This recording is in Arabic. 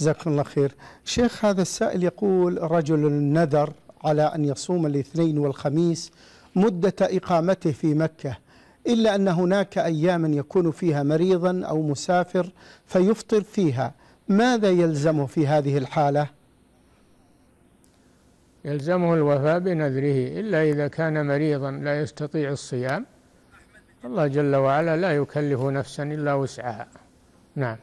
جزاكم الله خير شيخ هذا السائل يقول رجل نذر على أن يصوم الاثنين والخميس مدة إقامته في مكة إلا أن هناك أياما يكون فيها مريضا أو مسافر فيفطر فيها ماذا يلزمه في هذه الحالة؟ يلزمه الوفاء بنذره إلا إذا كان مريضا لا يستطيع الصيام الله جل وعلا لا يكلف نفسا إلا وسعها نعم